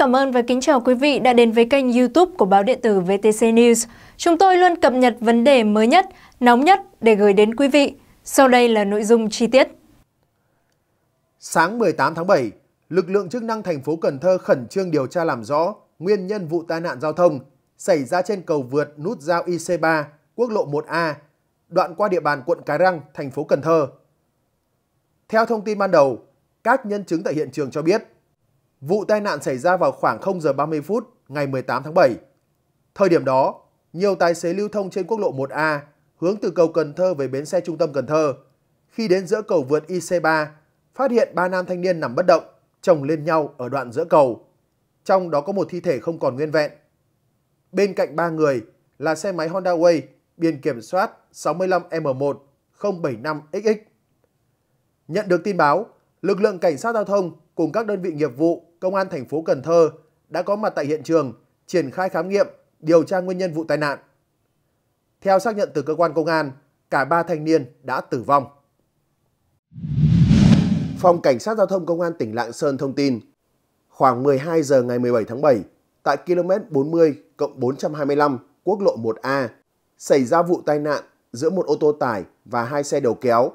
cảm ơn và kính chào quý vị đã đến với kênh youtube của báo điện tử VTC News. Chúng tôi luôn cập nhật vấn đề mới nhất, nóng nhất để gửi đến quý vị. Sau đây là nội dung chi tiết. Sáng 18 tháng 7, lực lượng chức năng thành phố Cần Thơ khẩn trương điều tra làm rõ nguyên nhân vụ tai nạn giao thông xảy ra trên cầu vượt nút giao IC3, quốc lộ 1A, đoạn qua địa bàn quận Cái Răng, thành phố Cần Thơ. Theo thông tin ban đầu, các nhân chứng tại hiện trường cho biết, Vụ tai nạn xảy ra vào khoảng 0 giờ 30 phút ngày 18 tháng 7. Thời điểm đó, nhiều tài xế lưu thông trên quốc lộ 1A hướng từ cầu Cần Thơ về bến xe trung tâm Cần Thơ. Khi đến giữa cầu vượt IC3, phát hiện ba nam thanh niên nằm bất động, chồng lên nhau ở đoạn giữa cầu. Trong đó có một thi thể không còn nguyên vẹn. Bên cạnh ba người là xe máy Honda Way biển kiểm soát 65M1 xx Nhận được tin báo, lực lượng cảnh sát giao thông cùng các đơn vị nghiệp vụ Công an thành phố Cần Thơ đã có mặt tại hiện trường triển khai khám nghiệm, điều tra nguyên nhân vụ tai nạn. Theo xác nhận từ cơ quan công an, cả ba thanh niên đã tử vong. Phòng Cảnh sát Giao thông Công an tỉnh Lạng Sơn thông tin, khoảng 12 giờ ngày 17 tháng 7, tại km 40 cộng 425 quốc lộ 1A, xảy ra vụ tai nạn giữa một ô tô tải và hai xe đầu kéo.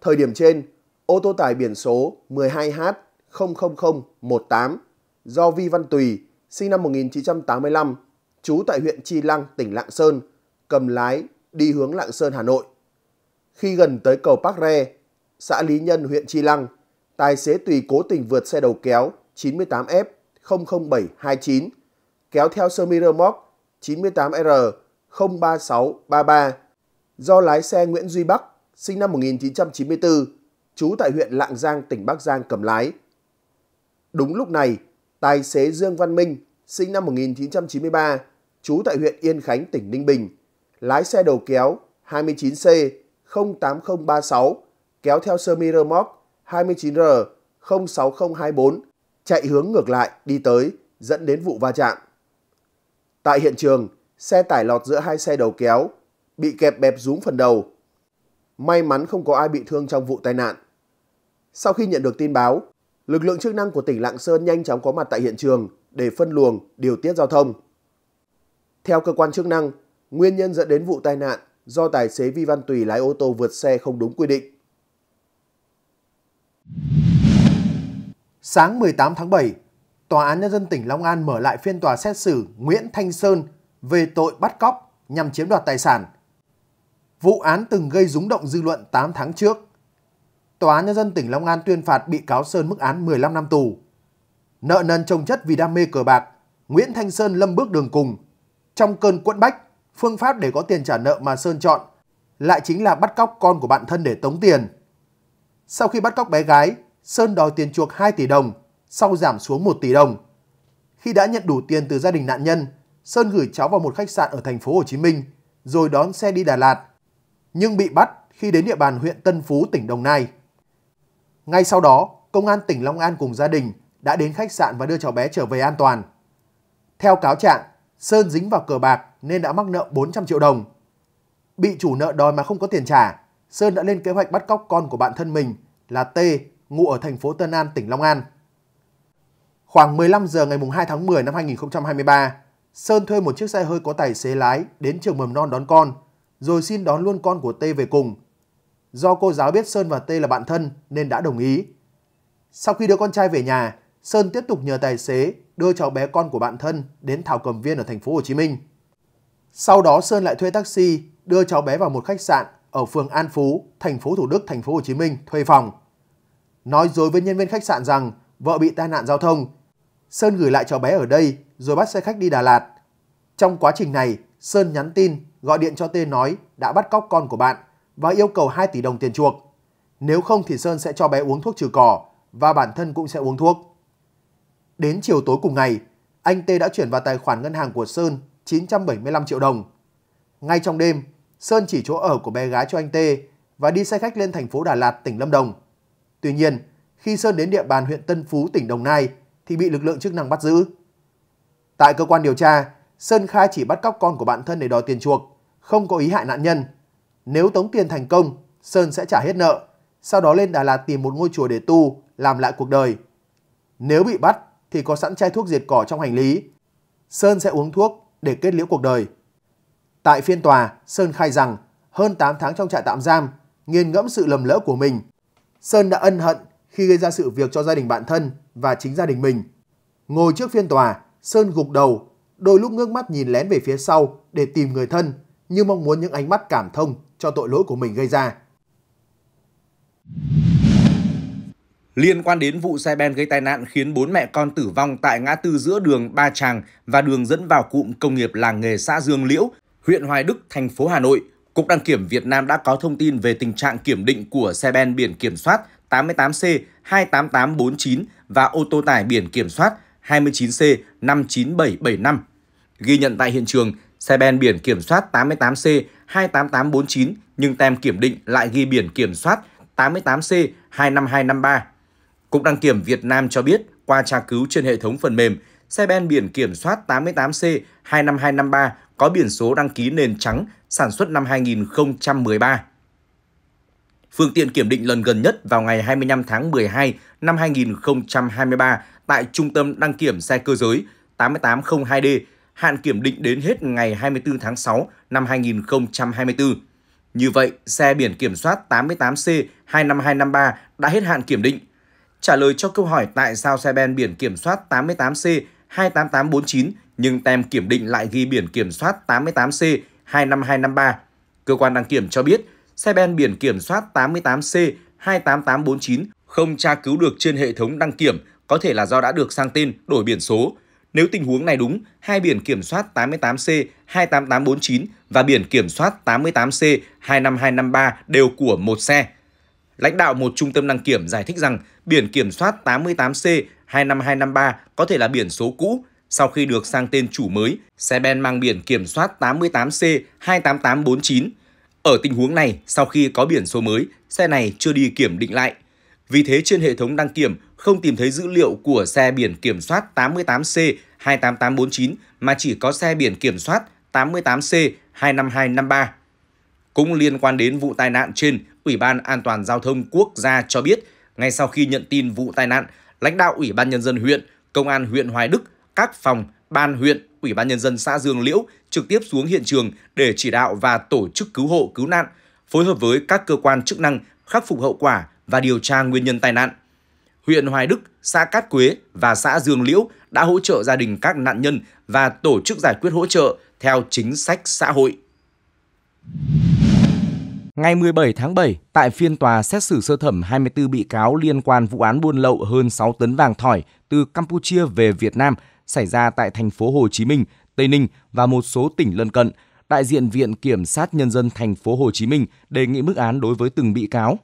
Thời điểm trên, ô tô tải biển số 12H 00018 do Vi Văn Tùy, sinh năm 1985, trú tại huyện Chi Lăng, tỉnh Lạng Sơn, cầm lái đi hướng Lạng Sơn, Hà Nội. Khi gần tới cầu Park Re, xã Lý Nhân, huyện Chi Lăng, tài xế Tùy cố tình vượt xe đầu kéo 98F00729, kéo theo sơ mi rơ móc 98R03633 do lái xe Nguyễn Duy Bắc, sinh năm 1994, trú tại huyện Lạng Giang, tỉnh Bắc Giang cầm lái. Đúng lúc này, tài xế Dương Văn Minh, sinh năm 1993, trú tại huyện Yên Khánh, tỉnh Ninh Bình, lái xe đầu kéo 29C 08036 kéo theo sơ mi rơ móc 29R 06024 chạy hướng ngược lại đi tới dẫn đến vụ va chạm. Tại hiện trường, xe tải lọt giữa hai xe đầu kéo, bị kẹp bẹp rúm phần đầu. May mắn không có ai bị thương trong vụ tai nạn. Sau khi nhận được tin báo, lực lượng chức năng của tỉnh Lạng Sơn nhanh chóng có mặt tại hiện trường để phân luồng, điều tiết giao thông. Theo cơ quan chức năng, nguyên nhân dẫn đến vụ tai nạn do tài xế Vi Văn Tùy lái ô tô vượt xe không đúng quy định. Sáng 18 tháng 7, Tòa án Nhân dân tỉnh Long An mở lại phiên tòa xét xử Nguyễn Thanh Sơn về tội bắt cóc nhằm chiếm đoạt tài sản. Vụ án từng gây rúng động dư luận 8 tháng trước. Tòa án Nhân dân tỉnh Long An tuyên phạt bị cáo Sơn mức án 15 năm tù. Nợ nần trồng chất vì đam mê cờ bạc, Nguyễn Thanh Sơn lâm bước đường cùng. Trong cơn quẫn bách, phương pháp để có tiền trả nợ mà Sơn chọn lại chính là bắt cóc con của bạn thân để tống tiền. Sau khi bắt cóc bé gái, Sơn đòi tiền chuộc 2 tỷ đồng, sau giảm xuống 1 tỷ đồng. Khi đã nhận đủ tiền từ gia đình nạn nhân, Sơn gửi cháu vào một khách sạn ở thành phố Hồ Chí Minh, rồi đón xe đi Đà Lạt. Nhưng bị bắt khi đến địa bàn huyện Tân Phú, tỉnh Đồng Nai. Ngay sau đó, công an tỉnh Long An cùng gia đình đã đến khách sạn và đưa cháu bé trở về an toàn. Theo cáo trạng, Sơn dính vào cờ bạc nên đã mắc nợ 400 triệu đồng. Bị chủ nợ đòi mà không có tiền trả, Sơn đã lên kế hoạch bắt cóc con của bạn thân mình là T, ngụ ở thành phố Tân An, tỉnh Long An. Khoảng 15 giờ ngày 2 tháng 10 năm 2023, Sơn thuê một chiếc xe hơi có tài xế lái đến trường mầm non đón con, rồi xin đón luôn con của T về cùng – Do cô giáo biết Sơn và T là bạn thân nên đã đồng ý. Sau khi đưa con trai về nhà, Sơn tiếp tục nhờ tài xế đưa cháu bé con của bạn thân đến Thảo Cầm Viên ở thành phố Hồ Chí Minh. Sau đó Sơn lại thuê taxi đưa cháu bé vào một khách sạn ở phường An Phú, thành phố Thủ Đức, thành phố Hồ Chí Minh thuê phòng. Nói dối với nhân viên khách sạn rằng vợ bị tai nạn giao thông, Sơn gửi lại cháu bé ở đây rồi bắt xe khách đi Đà Lạt. Trong quá trình này, Sơn nhắn tin, gọi điện cho T nói đã bắt cóc con của bạn và yêu cầu 2 tỷ đồng tiền chuộc. Nếu không thì Sơn sẽ cho bé uống thuốc trừ cỏ và bản thân cũng sẽ uống thuốc. Đến chiều tối cùng ngày, anh Tê đã chuyển vào tài khoản ngân hàng của Sơn 975 triệu đồng. Ngay trong đêm, Sơn chỉ chỗ ở của bé gái cho anh Tê và đi xe khách lên thành phố Đà Lạt, tỉnh Lâm Đồng. Tuy nhiên, khi Sơn đến địa bàn huyện Tân Phú, tỉnh Đồng Nai thì bị lực lượng chức năng bắt giữ. Tại cơ quan điều tra, Sơn khai chỉ bắt cóc con của bạn thân để đòi tiền chuộc, không có ý hại nạn nhân. Nếu tống tiền thành công, Sơn sẽ trả hết nợ, sau đó lên Đà Lạt tìm một ngôi chùa để tu, làm lại cuộc đời. Nếu bị bắt thì có sẵn chai thuốc diệt cỏ trong hành lý. Sơn sẽ uống thuốc để kết liễu cuộc đời. Tại phiên tòa, Sơn khai rằng hơn 8 tháng trong trại tạm giam, nghiền ngẫm sự lầm lỡ của mình. Sơn đã ân hận khi gây ra sự việc cho gia đình bạn thân và chính gia đình mình. Ngồi trước phiên tòa, Sơn gục đầu, đôi lúc ngước mắt nhìn lén về phía sau để tìm người thân, như mong muốn những ánh mắt cảm thông cho tội lỗi của mình gây ra. Liên quan đến vụ xe ben gây tai nạn khiến bốn mẹ con tử vong tại ngã tư giữa đường Ba Tràng và đường dẫn vào cụm công nghiệp làng nghề xã Dương Liễu, huyện Hoài Đức, thành phố Hà Nội, Cục đăng kiểm Việt Nam đã có thông tin về tình trạng kiểm định của xe ben biển kiểm soát 88C 28849 và ô tô tải biển kiểm soát 29C 59775. Ghi nhận tại hiện trường, Xe ben biển kiểm soát 88C 28849 nhưng tem kiểm định lại ghi biển kiểm soát 88C 25253. Cục đăng kiểm Việt Nam cho biết qua tra cứu trên hệ thống phần mềm, xe ben biển kiểm soát 88C 25253 có biển số đăng ký nền trắng sản xuất năm 2013. Phương tiện kiểm định lần gần nhất vào ngày 25 tháng 12 năm 2023 tại Trung tâm Đăng kiểm xe cơ giới 8802D hạn kiểm định đến hết ngày 24 tháng 6 năm 2024. Như vậy, xe biển kiểm soát 88C25253 đã hết hạn kiểm định. Trả lời cho câu hỏi tại sao xe ben biển kiểm soát 88C28849 nhưng tem kiểm định lại ghi biển kiểm soát 88C25253, cơ quan đăng kiểm cho biết xe ben biển kiểm soát 88C28849 không tra cứu được trên hệ thống đăng kiểm có thể là do đã được sang tên, đổi biển số, nếu tình huống này đúng, hai biển kiểm soát 88C 28849 và biển kiểm soát 88C 25253 đều của một xe. Lãnh đạo một trung tâm đăng kiểm giải thích rằng biển kiểm soát 88C 25253 có thể là biển số cũ, sau khi được sang tên chủ mới, xe ben mang biển kiểm soát 88C 28849. Ở tình huống này, sau khi có biển số mới, xe này chưa đi kiểm định lại. Vì thế trên hệ thống đăng kiểm, không tìm thấy dữ liệu của xe biển kiểm soát 88C 28849 mà chỉ có xe biển kiểm soát 88C 25253. Cũng liên quan đến vụ tai nạn trên, Ủy ban An toàn Giao thông Quốc gia cho biết, ngay sau khi nhận tin vụ tai nạn, lãnh đạo Ủy ban Nhân dân huyện, Công an huyện Hoài Đức, các phòng, ban huyện, Ủy ban Nhân dân xã Dương Liễu trực tiếp xuống hiện trường để chỉ đạo và tổ chức cứu hộ cứu nạn, phối hợp với các cơ quan chức năng khắc phục hậu quả và điều tra nguyên nhân tai nạn huyện Hoài Đức, xã Cát Quế và xã Dương Liễu đã hỗ trợ gia đình các nạn nhân và tổ chức giải quyết hỗ trợ theo chính sách xã hội. Ngày 17 tháng 7, tại phiên tòa xét xử sơ thẩm 24 bị cáo liên quan vụ án buôn lậu hơn 6 tấn vàng thỏi từ Campuchia về Việt Nam xảy ra tại thành phố Hồ Chí Minh, Tây Ninh và một số tỉnh lân cận, đại diện Viện Kiểm sát Nhân dân thành phố Hồ Chí Minh đề nghị mức án đối với từng bị cáo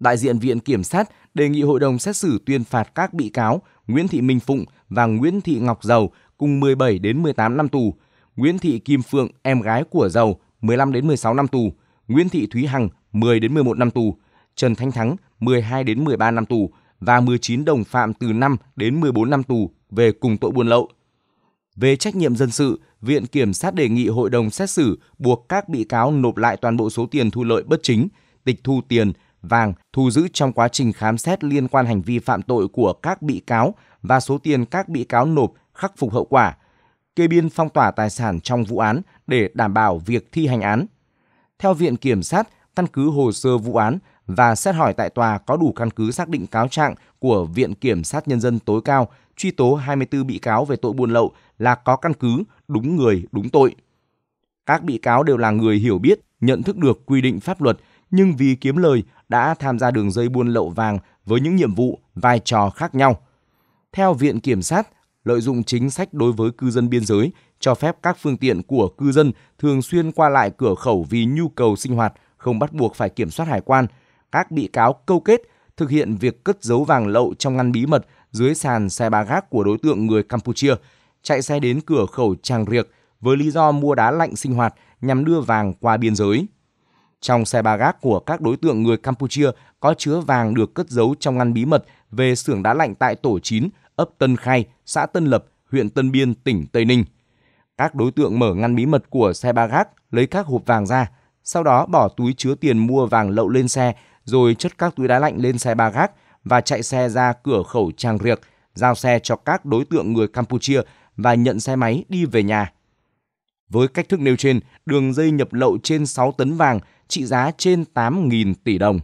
Đại diện Viện Kiểm sát đề nghị hội đồng xét xử tuyên phạt các bị cáo Nguyễn Thị Minh Phụng và Nguyễn Thị Ngọc Dầu cùng 17 đến 18 năm tù, Nguyễn Thị Kim Phượng, em gái của Dầu, 15 đến 16 năm tù, Nguyễn Thị Thúy Hằng, 10 đến 11 năm tù, Trần Thanh Thắng, 12 đến 13 năm tù và 19 đồng phạm từ 5 đến 14 năm tù về cùng tội buôn lậu. Về trách nhiệm dân sự, Viện Kiểm sát đề nghị hội đồng xét xử buộc các bị cáo nộp lại toàn bộ số tiền thu lợi bất chính, tịch thu tiền vàng thu giữ trong quá trình khám xét liên quan hành vi phạm tội của các bị cáo và số tiền các bị cáo nộp khắc phục hậu quả, kê biên phong tỏa tài sản trong vụ án để đảm bảo việc thi hành án. Theo Viện Kiểm sát, căn cứ hồ sơ vụ án và xét hỏi tại tòa có đủ căn cứ xác định cáo trạng của Viện Kiểm sát Nhân dân tối cao truy tố 24 bị cáo về tội buôn lậu là có căn cứ, đúng người, đúng tội. Các bị cáo đều là người hiểu biết, nhận thức được quy định pháp luật – nhưng vì kiếm lời đã tham gia đường dây buôn lậu vàng với những nhiệm vụ, vai trò khác nhau. Theo Viện Kiểm sát, lợi dụng chính sách đối với cư dân biên giới, cho phép các phương tiện của cư dân thường xuyên qua lại cửa khẩu vì nhu cầu sinh hoạt, không bắt buộc phải kiểm soát hải quan. Các bị cáo câu kết thực hiện việc cất giấu vàng lậu trong ngăn bí mật dưới sàn xe ba gác của đối tượng người Campuchia, chạy xe đến cửa khẩu Tràng Riệc với lý do mua đá lạnh sinh hoạt nhằm đưa vàng qua biên giới. Trong xe ba gác của các đối tượng người Campuchia có chứa vàng được cất giấu trong ngăn bí mật về xưởng đá lạnh tại tổ 9, ấp Tân Khai, xã Tân Lập, huyện Tân Biên, tỉnh Tây Ninh. Các đối tượng mở ngăn bí mật của xe ba gác, lấy các hộp vàng ra, sau đó bỏ túi chứa tiền mua vàng lậu lên xe, rồi chất các túi đá lạnh lên xe ba gác và chạy xe ra cửa khẩu Trang Riệc, giao xe cho các đối tượng người Campuchia và nhận xe máy đi về nhà. Với cách thức nêu trên, đường dây nhập lậu trên 6 tấn vàng – trị giá trên 8.000 tỷ đồng